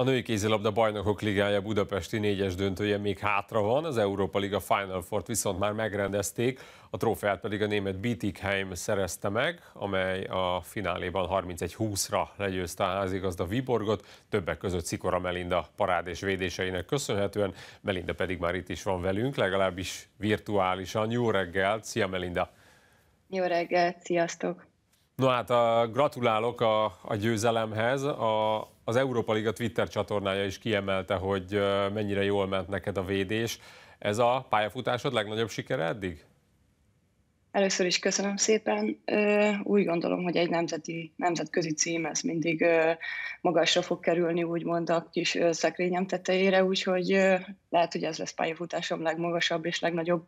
A női kézilabda bajnokok ligája budapesti négyes döntője még hátra van, az Európa Liga Final Fort viszont már megrendezték, a trófeát pedig a német Bietigheim szerezte meg, amely a fináléban 31-20-ra legyőzte a házigazda Viborgot, többek között Szikora Melinda parádés védéseinek köszönhetően, Melinda pedig már itt is van velünk, legalábbis virtuálisan. Jó reggelt, szia Melinda! Jó reggelt, sziasztok! No hát a, gratulálok a, a győzelemhez. A, az Európa Liga Twitter csatornája is kiemelte, hogy mennyire jól ment neked a védés. Ez a pályafutásod legnagyobb sikere eddig? Először is köszönöm szépen. Úgy gondolom, hogy egy nemzeti, nemzetközi cím, ez mindig magasra fog kerülni, úgymond a kis szekrényem tetejére, úgyhogy lehet, hogy ez lesz pályafutásom legmagasabb és legnagyobb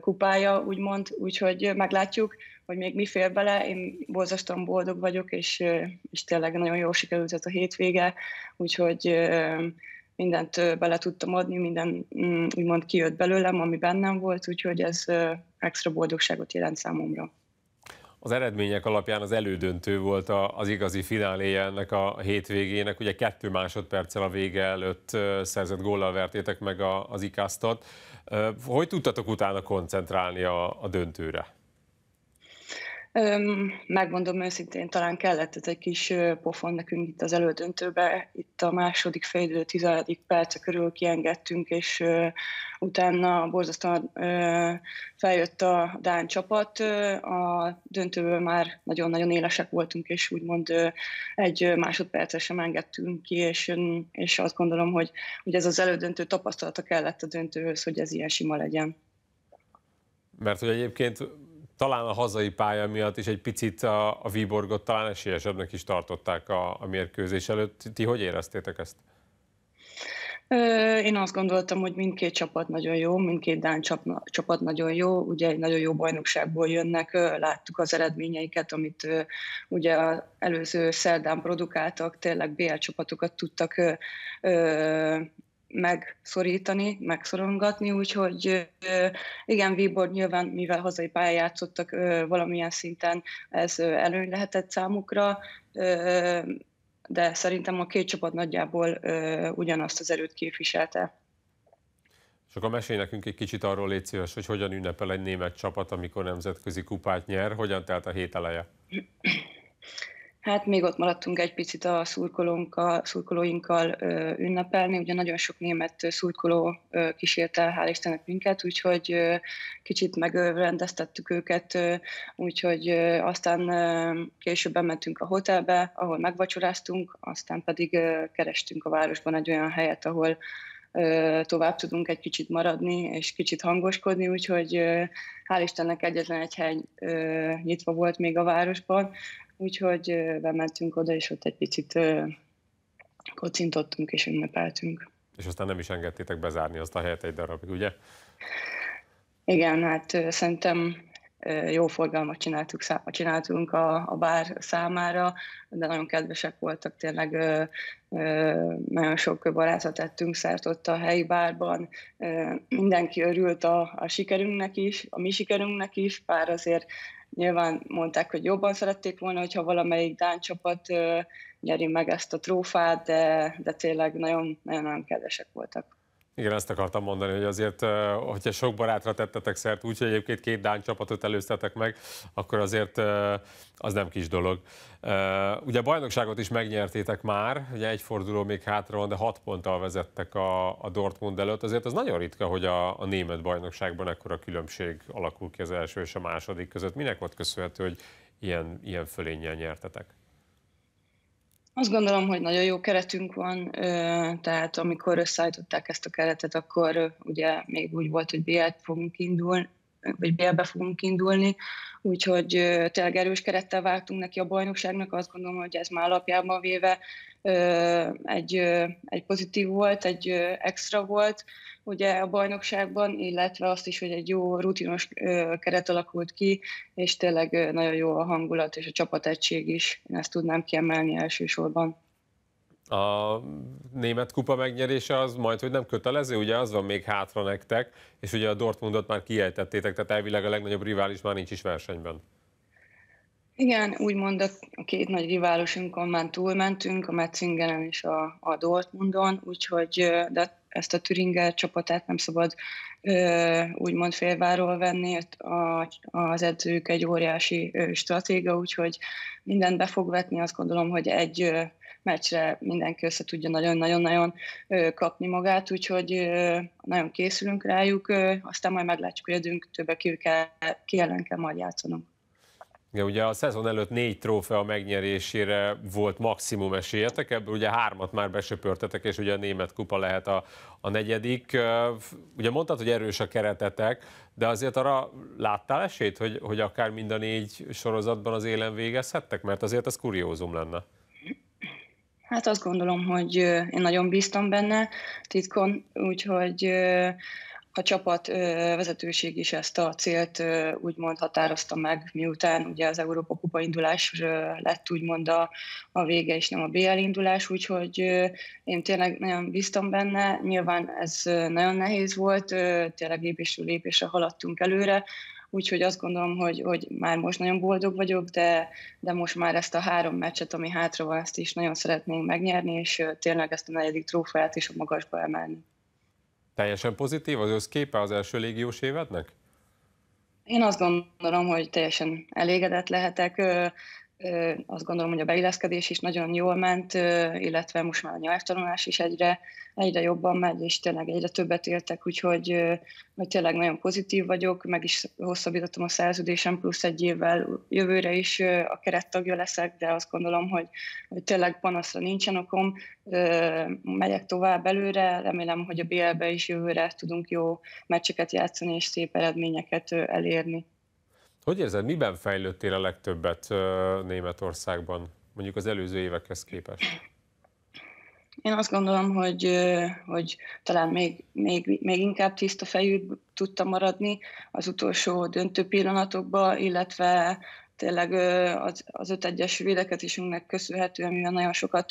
kupája, úgymond, úgyhogy meglátjuk hogy még mi fér bele, én borzasztóan boldog vagyok, és, és tényleg nagyon jól sikerült ez a hétvége, úgyhogy mindent bele tudtam adni, minden mm, úgymond kijött belőlem, ami bennem volt, úgyhogy ez extra boldogságot jelent számomra. Az eredmények alapján az elődöntő volt az igazi fináléje ennek a hétvégének. Ugye kettő másodperccel a vége előtt szerzett góllal vertétek meg az ikáztat. Hogy tudtatok utána koncentrálni a, a döntőre? megmondom őszintén, talán kellett ez egy kis pofon nekünk itt az elődöntőbe. Itt a második félidő, tizedik perce körül kiengedtünk, és utána borzasztóan feljött a Dán csapat. A döntőből már nagyon-nagyon élesek voltunk, és úgymond egy másodpercre sem engedtünk ki, és, és azt gondolom, hogy, hogy ez az elődöntő tapasztalata kellett a döntőhöz, hogy ez ilyen sima legyen. Mert hogy egyébként talán a hazai pálya miatt is egy picit a, a Viborgot talán esélyesebbnek is tartották a, a mérkőzés előtt. Ti hogy éreztétek ezt? Én azt gondoltam, hogy mindkét csapat nagyon jó, mindkét Dán csapat nagyon jó, ugye egy nagyon jó bajnokságból jönnek, láttuk az eredményeiket, amit ugye előző szerdán produkáltak, tényleg BL csapatokat tudtak megszorítani, megszorongatni, úgyhogy igen, Vibor nyilván, mivel hazai pályán játszottak, valamilyen szinten ez előny lehetett számukra, de szerintem a két csapat nagyjából ugyanazt az erőt képviselte. És akkor mesélj nekünk egy kicsit arról, légy szíves, hogy hogyan ünnepel egy német csapat, amikor nemzetközi kupát nyer, hogyan telt a hét eleje? Hát még ott maradtunk egy picit a szurkolóinkkal ünnepelni, ugye nagyon sok német szurkoló ö, kísérte, hál' Istennek minket, úgyhogy kicsit megrendeztettük őket, úgyhogy aztán később bementünk a hotelbe, ahol megvacsoráztunk, aztán pedig kerestünk a városban egy olyan helyet, ahol tovább tudunk egy kicsit maradni, és kicsit hangoskodni, úgyhogy hál' Istennek egyetlen egy hely nyitva volt még a városban, Úgyhogy bementünk oda, és ott egy picit kocintottunk és ünnepeltünk. És aztán nem is engedtétek bezárni azt a helyet egy darabig, ugye? Igen, hát szerintem jó forgalmat csináltuk, csináltunk a, a bár számára, de nagyon kedvesek voltak, tényleg ö, ö, nagyon sok barátot tettünk szert ott a helyi bárban. Ö, mindenki örült a, a sikerünknek is, a mi sikerünknek is, bár azért Nyilván mondták, hogy jobban szerették volna, hogyha valamelyik Dán csapat nyeri meg ezt a trófát, de, de tényleg nagyon, nagyon, kedvesek voltak. Igen, azt akartam mondani, hogy azért, hogyha sok barátra tettetek szert, úgyhogy egyébként két Dán csapatot előztetek meg, akkor azért az nem kis dolog. Ugye a bajnokságot is megnyertétek már, ugye egy forduló még hátra van, de hat ponttal vezettek a, a Dortmund előtt. Azért az nagyon ritka, hogy a, a német bajnokságban ekkora különbség alakul ki az első és a második között. Minek volt köszönhető, hogy ilyen, ilyen fölénnyel nyertetek? Azt gondolom, hogy nagyon jó keretünk van, tehát amikor összeállították ezt a keretet, akkor ugye még úgy volt, hogy BL-t e fogunk vagy bélbe fogunk indulni, úgyhogy tényleg erős kerettel vágtunk neki a bajnokságnak, azt gondolom, hogy ez már alapjában véve egy, egy pozitív volt, egy extra volt, ugye a bajnokságban, illetve azt is, hogy egy jó rutinos keret alakult ki, és tényleg nagyon jó a hangulat és a csapategység is, én ezt tudnám kiemelni elsősorban a német kupa megnyerése az majd, hogy nem kötelező, ugye az van még hátra nektek, és ugye a Dortmundot már kiejtettétek, tehát elvileg a legnagyobb rivális már nincs is versenyben. Igen, úgymond a két nagy riválosunkon már túlmentünk, a Metzingenen és a, a Dortmundon, úgyhogy de ezt a Türinger csapatát nem szabad úgymond félváról venni, az edzők egy óriási stratéga, úgyhogy mindent be fog vetni, azt gondolom, hogy egy meccsre mindenki össze tudja nagyon-nagyon-nagyon kapni magát, úgyhogy nagyon készülünk rájuk, aztán majd meglátjuk, hogy a döntőbe ki, kell, ki ellen kell majd játszanunk. Igen, ugye a szezon előtt négy trófea megnyerésére volt maximum esélyetek, ebből ugye hármat már besöpörtetek, és ugye a német kupa lehet a, a negyedik. Ugye mondtad, hogy erős a keretetek, de azért arra láttál esélyt, hogy, hogy akár mind a négy sorozatban az élen végezhettek? Mert azért ez kuriózum lenne. Hát azt gondolom, hogy én nagyon bíztam benne titkon, úgyhogy a csapat vezetőség is ezt a célt úgymond határozta meg, miután ugye az Európa Kupa indulás lett úgymond a, a vége, és nem a BL indulás, úgyhogy én tényleg nagyon bíztam benne, nyilván ez nagyon nehéz volt, tényleg lépésről lépésre haladtunk előre, Úgyhogy azt gondolom, hogy, hogy már most nagyon boldog vagyok, de, de most már ezt a három meccset, ami hátra van, ezt is nagyon szeretnénk megnyerni, és tényleg ezt a negyedik trófeát is a magasba emelni. Teljesen pozitív az összképe az első légiós évednek? Én azt gondolom, hogy teljesen elégedett lehetek azt gondolom, hogy a beilleszkedés is nagyon jól ment, illetve most már a nyelvtanulás is egyre, egyre jobban megy, és tényleg egyre többet éltek, úgyhogy hogy tényleg nagyon pozitív vagyok, meg is hosszabbítottam a szerződésem, plusz egy évvel jövőre is a kerettagja leszek, de azt gondolom, hogy, hogy tényleg panaszra nincsen okom, megyek tovább előre, remélem, hogy a BL-be is jövőre tudunk jó meccseket játszani, és szép eredményeket elérni. Hogy érzed, miben fejlődtél a legtöbbet Németországban, mondjuk az előző évekhez képest? Én azt gondolom, hogy, hogy talán még, még, még inkább tiszta fejű tudtam maradni az utolsó döntő pillanatokban, illetve tényleg az, az öt egyes védekezésünknek köszönhetően, mivel nagyon sokat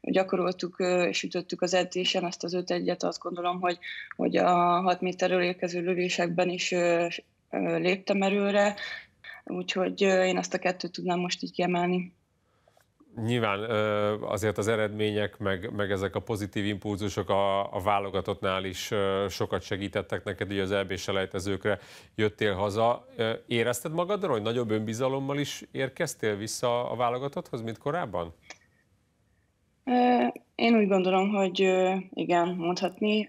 gyakoroltuk és ütöttük az edzésen azt az öt egyet, azt gondolom, hogy, hogy a 6 méterről érkező lövésekben is léptem erőre, úgyhogy én azt a kettőt tudnám most így kiemelni. Nyilván azért az eredmények, meg, meg ezek a pozitív impulzusok a, a válogatottnál is sokat segítettek neked, hogy az EB selejtezőkre jöttél haza. Érezted magadra, hogy nagyobb önbizalommal is érkeztél vissza a válogatotthoz, mint korábban? Én úgy gondolom, hogy igen, mondhatni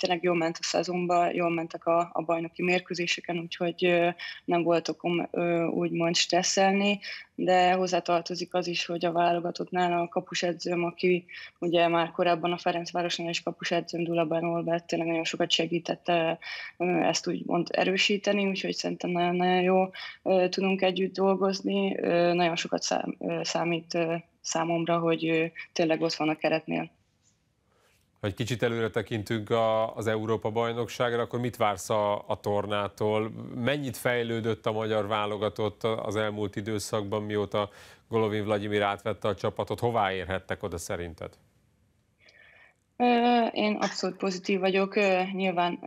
tényleg jól ment a szezonban, jól mentek a, a bajnoki mérkőzéseken, úgyhogy nem voltok okom um, úgymond stresszelni, de hozzátartozik az is, hogy a válogatottnál a kapusedzőm, aki ugye már korábban a Ferencvárosnál is kapusedzőm Dulaban Olbert tényleg nagyon sokat segítette ezt úgymond erősíteni, úgyhogy szerintem nagyon, nagyon jó tudunk együtt dolgozni, nagyon sokat számít számomra, hogy tényleg ott van a keretnél. Ha egy kicsit előre tekintünk a, az Európa-bajnokságra, akkor mit vársz a, a tornától? Mennyit fejlődött a magyar válogatott az elmúlt időszakban, mióta Golovin Vladimir átvette a csapatot? Hová érhettek oda szerinted? Én abszolút pozitív vagyok, nyilván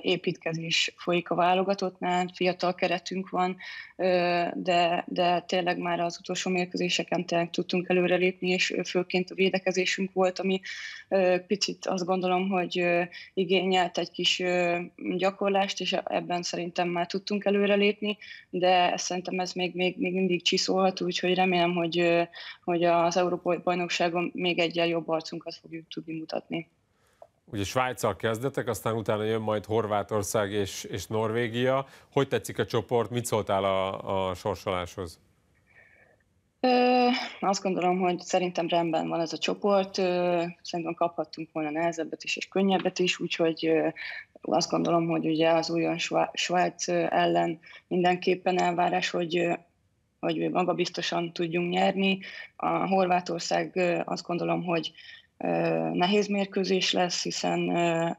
építkezés folyik a válogatottnál, fiatal keretünk van, de, de tényleg már az utolsó mérkőzéseken tényleg tudtunk előrelépni, és főként a védekezésünk volt, ami picit azt gondolom, hogy igényelt egy kis gyakorlást, és ebben szerintem már tudtunk előrelépni, de szerintem ez még, még, még mindig csiszolhat, úgyhogy remélem, hogy, hogy az Európai Bajnokságon még egyen jobb arcunkat fogjuk tudni mutatni ugye Svájccal kezdetek, aztán utána jön majd Horvátország és, és Norvégia. Hogy tetszik a csoport, mit szóltál a, a sorsoláshoz? Ö, azt gondolom, hogy szerintem rendben van ez a csoport. Ö, szerintem kaphattunk volna nehezebbet is, és könnyebbet is, úgyhogy ö, azt gondolom, hogy ugye az újon Svájc ellen mindenképpen elvárás, hogy hogy maga biztosan tudjunk nyerni. A Horvátország azt gondolom, hogy nehéz mérkőzés lesz, hiszen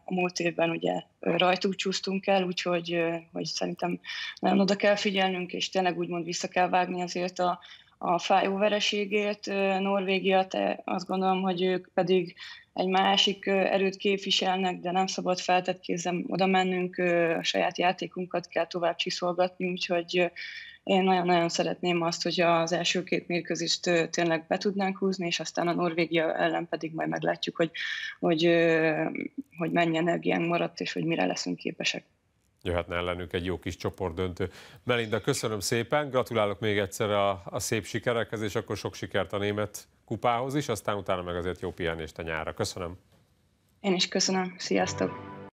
a múlt évben ugye rajtuk csúsztunk el, úgyhogy hogy szerintem nagyon oda kell figyelnünk, és tényleg úgymond vissza kell vágni azért a, a fájó vereségét. Norvégia, te azt gondolom, hogy ők pedig egy másik erőt képviselnek, de nem szabad feltett kézem oda mennünk, a saját játékunkat kell tovább csiszolgatni, úgyhogy én nagyon-nagyon szeretném azt, hogy az első két mérkőzést tényleg be tudnánk húzni, és aztán a Norvégia ellen pedig majd meglátjuk, hogy, hogy, hogy mennyi energiánk maradt, és hogy mire leszünk képesek jöhetne ellenünk egy jó kis csoportdöntő. Melinda, köszönöm szépen, gratulálok még egyszer a, a szép sikerekhez, és akkor sok sikert a német kupához is, aztán utána meg azért jó pihenést a nyára. Köszönöm. Én is köszönöm. Sziasztok!